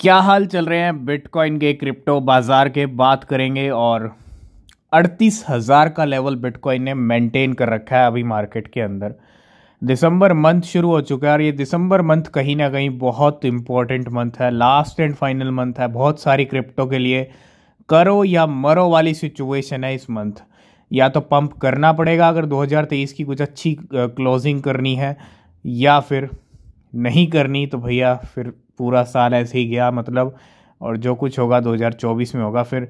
क्या हाल चल रहे हैं बिटकॉइन के क्रिप्टो बाज़ार के बात करेंगे और अड़तीस हज़ार का लेवल बिटकॉइन ने मेंटेन कर रखा है अभी मार्केट के अंदर दिसंबर मंथ शुरू हो चुका है और ये दिसंबर मंथ कहीं ना कहीं बहुत इंपॉर्टेंट मंथ है लास्ट एंड फाइनल मंथ है बहुत सारी क्रिप्टो के लिए करो या मरो वाली सिचुएशन है इस मंथ या तो पंप करना पड़ेगा अगर 2023 की कुछ अच्छी क्लोजिंग करनी है या फिर नहीं करनी तो भैया फिर पूरा साल ऐसे ही गया मतलब और जो कुछ होगा 2024 में होगा फिर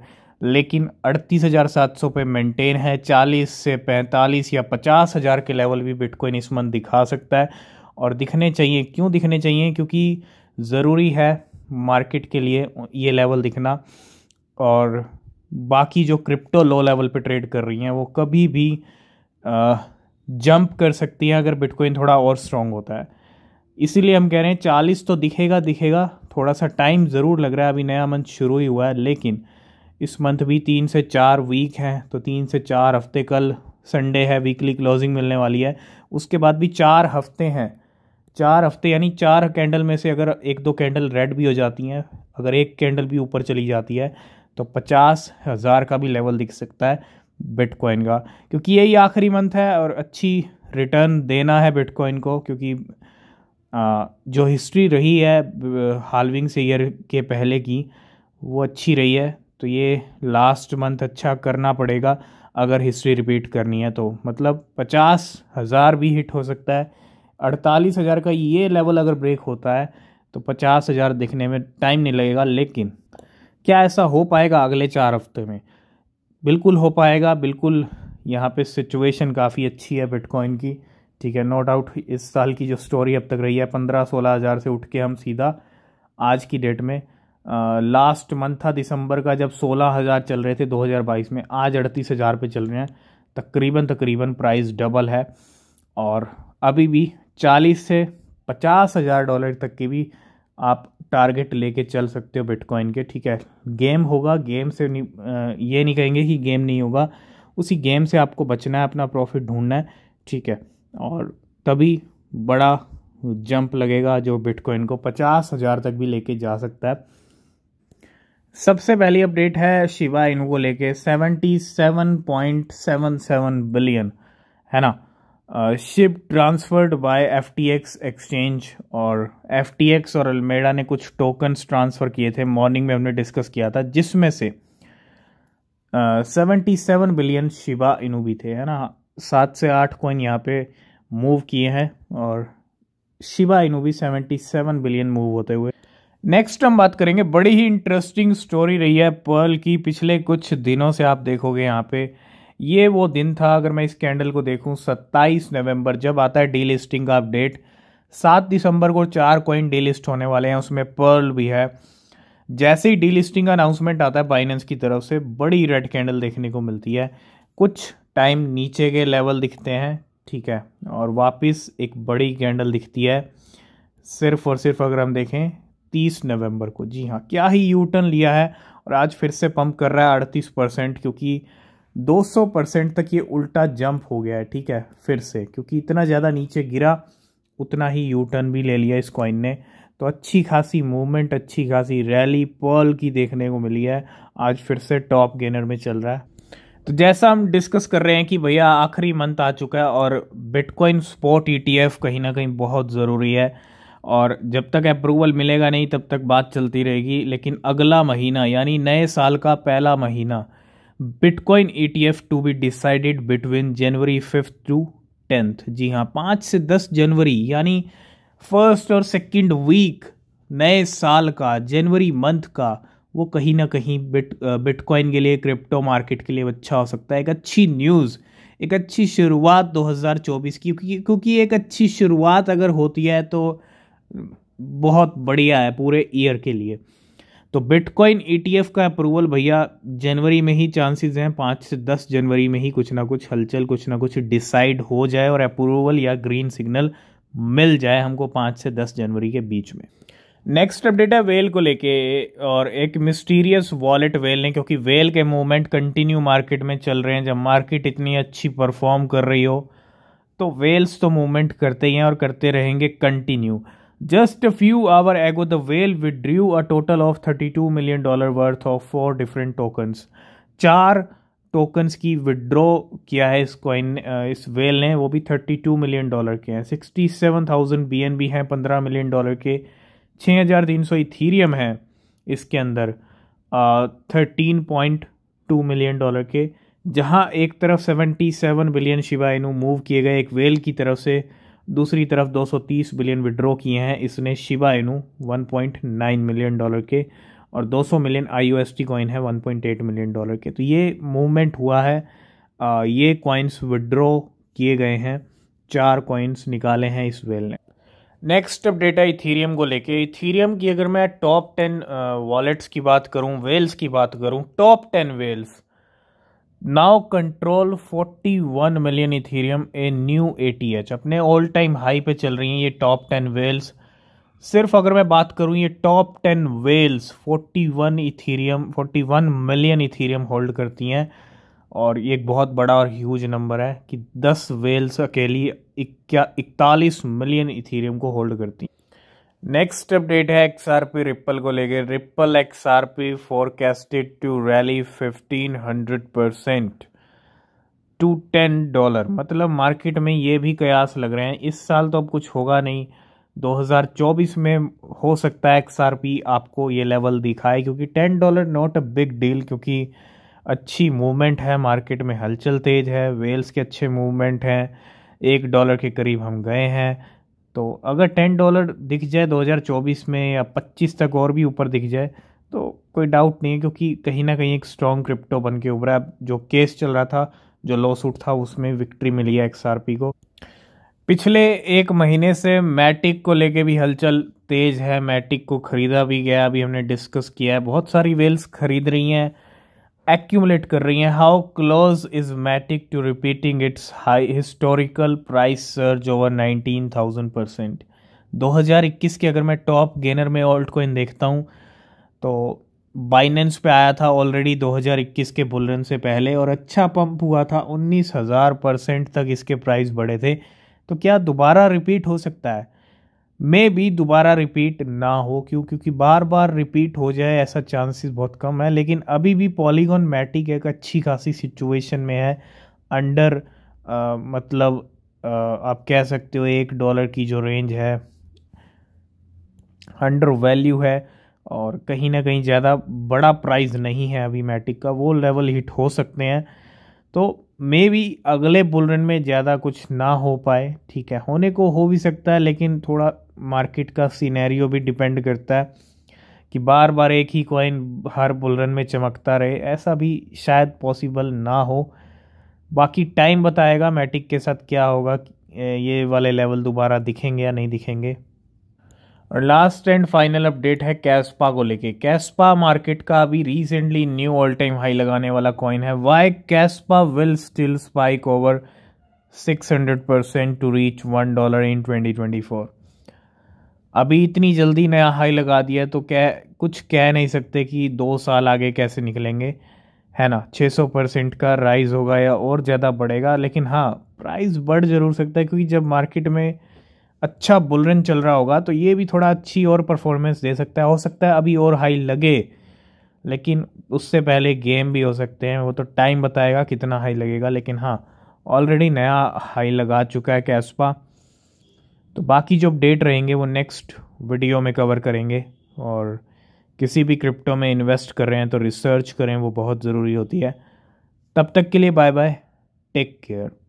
लेकिन अड़तीस हज़ार सात सौ पे मेनटेन है चालीस से पैंतालीस या पचास हज़ार के लेवल भी बिटकॉइन इस मंथ दिखा सकता है और दिखने चाहिए क्यों दिखने चाहिए क्योंकि ज़रूरी है मार्केट के लिए ये लेवल दिखना और बाकी जो क्रिप्टो लो लेवल पे ट्रेड कर रही हैं वो कभी भी जंप कर सकती हैं अगर बिटकॉइन थोड़ा और स्ट्रॉन्ग होता है इसीलिए हम कह रहे हैं चालीस तो दिखेगा दिखेगा थोड़ा सा टाइम ज़रूर लग रहा है अभी नया मंथ शुरू ही हुआ है लेकिन इस मंथ भी तीन से चार वीक हैं तो तीन से चार हफ्ते कल संडे है वीकली क्लोजिंग मिलने वाली है उसके बाद भी चार हफ्ते हैं चार हफ्ते यानी चार कैंडल में से अगर एक दो कैंडल रेड भी हो जाती हैं अगर एक कैंडल भी ऊपर चली जाती है तो पचास हज़ार का भी लेवल दिख सकता है बिटकॉइन का क्योंकि यही आखिरी मंथ है और अच्छी रिटर्न देना है बिटकॉइन को क्योंकि जो हिस्ट्री रही है हालविंग से ईयर के पहले की वो अच्छी रही है तो ये लास्ट मंथ अच्छा करना पड़ेगा अगर हिस्ट्री रिपीट करनी है तो मतलब पचास हज़ार भी हिट हो सकता है अड़तालीस हज़ार का ये लेवल अगर ब्रेक होता है तो पचास हज़ार दिखने में टाइम नहीं लगेगा लेकिन क्या ऐसा हो पाएगा अगले चार हफ्ते में बिल्कुल हो पाएगा बिल्कुल यहाँ पे सिचुएशन काफ़ी अच्छी है बिटकॉइन की ठीक है नो डाउट इस साल की जो स्टोरी अब तक रही है पंद्रह सोलह हज़ार से उठ के हम सीधा आज की डेट में लास्ट मंथ था दिसंबर का जब सोलह हज़ार चल रहे थे 2022 में आज अड़तीस हज़ार पर चल रहे हैं तकरीबन तकरीबन प्राइस डबल है और अभी भी चालीस से पचास हज़ार डॉलर तक की भी आप टारगेट लेके चल सकते हो बिटकॉइन के ठीक है गेम होगा गेम से नहीं, ये नहीं कहेंगे कि गेम नहीं होगा उसी गेम से आपको बचना है अपना प्रॉफिट ढूंढना है ठीक है और तभी बड़ा जंप लगेगा जो बिटकॉइन को पचास हज़ार तक भी लेके जा सकता है सबसे पहली अपडेट है शिवा इन को लेके seventy seven point seven seven billion है ना SHIB transferred by F T X exchange और एफ टी एक्स और अल्मेडा ने कुछ टोकन्स ट्रांसफ़र किए थे मॉर्निंग में हमने डिस्कस किया था जिसमें से सेवेंटी सेवन बिलियन शिवा इनू भी थे है ना सात से आठ कॉइन यहाँ पे मूव किए हैं और शिवा इनू भी सेवेंटी सेवन बिलियन मूव होते हुए नेक्स्ट हम बात करेंगे बड़ी ही इंटरेस्टिंग स्टोरी रही है पर्ल की पिछले कुछ दिनों से आप देखोगे यहाँ पे ये वो दिन था अगर मैं इस कैंडल को देखूँ सत्ताईस नवंबर जब आता है डीलिस्टिंग का अपडेट सात दिसंबर को चार कॉइन डीलिस्ट होने वाले हैं उसमें पर्ल भी है जैसे ही डीलिस्टिंग का अनाउंसमेंट आता है बाइनेंस की तरफ से बड़ी रेड कैंडल देखने को मिलती है कुछ टाइम नीचे के लेवल दिखते हैं ठीक है और वापस एक बड़ी कैंडल दिखती है सिर्फ और सिर्फ अगर हम देखें तीस नवंबर को जी हाँ क्या ही यू टर्न लिया है और आज फिर से पंप कर रहा है अड़तीस परसेंट क्योंकि 200 परसेंट तक ये उल्टा जंप हो गया है ठीक है फिर से क्योंकि इतना ज़्यादा नीचे गिरा उतना ही यू टर्न भी ले लिया इस कॉइन ने तो अच्छी खासी मूवमेंट अच्छी खासी रैली पर्ल की देखने को मिली है आज फिर से टॉप गेनर में चल रहा है तो जैसा हम डिस्कस कर रहे हैं कि भैया आखिरी मंथ आ चुका है और बिटकॉइन स्पॉट ईटीएफ कहीं ना कहीं बहुत ज़रूरी है और जब तक अप्रूवल मिलेगा नहीं तब तक बात चलती रहेगी लेकिन अगला महीना यानी नए साल का पहला महीना bitcoin ETF to be decided between January fifth to tenth जी हाँ पाँच से दस जनवरी यानी फर्स्ट और सेकंड वीक नए साल का जनवरी मंथ का वो कहीं ना कहीं बिट बिटकॉइन के लिए क्रिप्टो मार्केट के लिए अच्छा हो सकता है एक अच्छी न्यूज़ एक अच्छी शुरुआत 2024 की क्योंकि क्योंकि एक अच्छी शुरुआत अगर होती है तो बहुत बढ़िया है पूरे ईयर के लिए तो बिटकॉइन ईटीएफ e का अप्रूवल भैया जनवरी में ही चांसेस हैं पाँच से दस जनवरी में ही कुछ ना कुछ हलचल कुछ ना कुछ डिसाइड हो जाए और अप्रूवल या ग्रीन सिग्नल मिल जाए हमको पाँच से दस जनवरी के बीच में नेक्स्ट अपडेट है वेल को लेके और एक मिस्टीरियस वॉलेट वेल ने क्योंकि वेल के मूवमेंट कंटिन्यू मार्केट में चल रहे हैं जब मार्केट इतनी अच्छी परफॉर्म कर रही हो तो वेल्स तो मूवमेंट करते ही हैं और करते रहेंगे continue just a few hour ago the whale withdrew a total of thirty two million dollar worth of four different tokens चार टोकन्स की विड्रॉ किया है इस कॉइन इस वेल ने वो भी थर्टी टू मिलियन डॉलर के हैं sixty seven thousand B N B हैं पंद्रह मिलियन डॉलर के छः हज़ार तीन सौ इथीरियम है इसके अंदर thirteen point two million dollar के जहां एक तरफ 77 बिलियन शिवा इनू मूव किए गए एक वेल की तरफ से दूसरी तरफ 230 बिलियन विड्रॉ किए हैं इसने शिवा इनू 1.9 मिलियन डॉलर के और 200 मिलियन आई कॉइन है 1.8 मिलियन डॉलर के तो ये मूवमेंट हुआ है आ, ये कॉइन्स विड्रॉ किए गए हैं चार कॉइन्स निकाले हैं इस वेल ने नेक्स्ट अपडेट है इथीरियम को लेके इथीरियम की अगर मैं टॉप टेन वॉलेट्स की बात करूं वेल्स की बात करूं top ten whales now control 41 million Ethereum a new ATH अपने ऑल टाइम हाई पे चल रही हैं ये टॉप टेन वेल्स सिर्फ अगर मैं बात करूं ये top ten whales 41 Ethereum 41 million Ethereum hold करती हैं और ये एक बहुत बड़ा और ह्यूज नंबर है कि 10 वेल्स अकेली इक्या इकतालीस मिलियन इथीरियम को होल्ड करती नेक्स्ट अपडेट है एक्स आर पी रिपल को लेकर Ripple X R P forecasted to rally fifteen hundred percent to ten dollar मतलब मार्केट में ये भी कयास लग रहे हैं इस साल तो अब कुछ होगा नहीं 2024 में हो सकता है एक्स आर पी आपको ये लेवल दिखाए क्योंकि ten dollar not a big deal क्योंकि अच्छी मूवमेंट है मार्केट में हलचल तेज़ है वेल्स के अच्छे मूवमेंट हैं एक डॉलर के करीब हम गए हैं तो अगर टेन डॉलर दिख जाए 2024 में या 25 तक और भी ऊपर दिख जाए तो कोई डाउट नहीं है क्योंकि कहीं ना कहीं एक स्ट्रॉन्ग क्रिप्टो बन के उभरा जो केस चल रहा था जो लॉ सूट था उसमें विक्ट्री मिली है एक्स को पिछले एक महीने से मैटिक को लेके भी हलचल तेज़ है मैटिक को ख़रीदा भी गया अभी हमने डिस्कस किया है बहुत सारी वेल्स खरीद रही हैं एक्यूमुलेट कर रही हैं how close is Matic to repeating its high historical price surge over nineteen thousand percent दो हज़ार इक्कीस के अगर मैं टॉप गेनर में ऑल्ट कोइन देखता हूँ तो बाइनेंस पे आया था ऑलरेडी 2021 के बुलरन से पहले और अच्छा पंप हुआ था उन्नीस हज़ार परसेंट तक इसके प्राइस बढ़े थे तो क्या दोबारा रिपीट हो सकता है में भी दोबारा रिपीट ना हो क्यों क्योंकि बार बार रिपीट हो जाए ऐसा चांसेस बहुत कम है लेकिन अभी भी पॉलीगॉन मैटिक एक अच्छी खासी सिचुएशन में है अंडर आ, मतलब आ, आप कह सकते हो एक डॉलर की जो रेंज है अंडर वैल्यू है और कहीं ना कहीं ज़्यादा बड़ा प्राइस नहीं है अभी मैटिक का वो लेवल हिट हो सकते हैं तो मे भी अगले बुलरन में ज़्यादा कुछ ना हो पाए ठीक है होने को हो भी सकता है लेकिन थोड़ा मार्केट का सीनैरियो भी डिपेंड करता है कि बार बार एक ही कॉइन हर बुलरन में चमकता रहे ऐसा भी शायद पॉसिबल ना हो बाकी टाइम बताएगा मैटिक के साथ क्या होगा ये वाले लेवल दोबारा दिखेंगे या नहीं दिखेंगे और लास्ट एंड फाइनल अपडेट है कैस्पा को लेके कैस्पा मार्केट का अभी recently new all time high लगाने वाला कॉइन है why Kaspa will still spike over 600 percent to reach one dollar in 2024 अभी इतनी जल्दी नया हाई लगा दिया तो क्या कुछ कह नहीं सकते कि दो साल आगे कैसे निकलेंगे है ना 600 परसेंट का राइज होगा या और ज़्यादा बढ़ेगा लेकिन हाँ प्राइस बढ़ जरूर सकता है क्योंकि जब मार्केट में अच्छा बुलरन चल रहा होगा तो ये भी थोड़ा अच्छी और परफॉर्मेंस दे सकता है हो सकता है अभी और हाई लगे लेकिन उससे पहले गेम भी हो सकते हैं वो तो टाइम बताएगा कितना हाई लगेगा लेकिन हाँ ऑलरेडी नया हाई लगा चुका है कैसपा तो बाकी जो अपडेट रहेंगे वो नेक्स्ट वीडियो में कवर करेंगे और किसी भी क्रिप्टो में इन्वेस्ट कर रहे हैं तो रिसर्च करें वो बहुत ज़रूरी होती है तब तक के लिए बाय बाय टेक केयर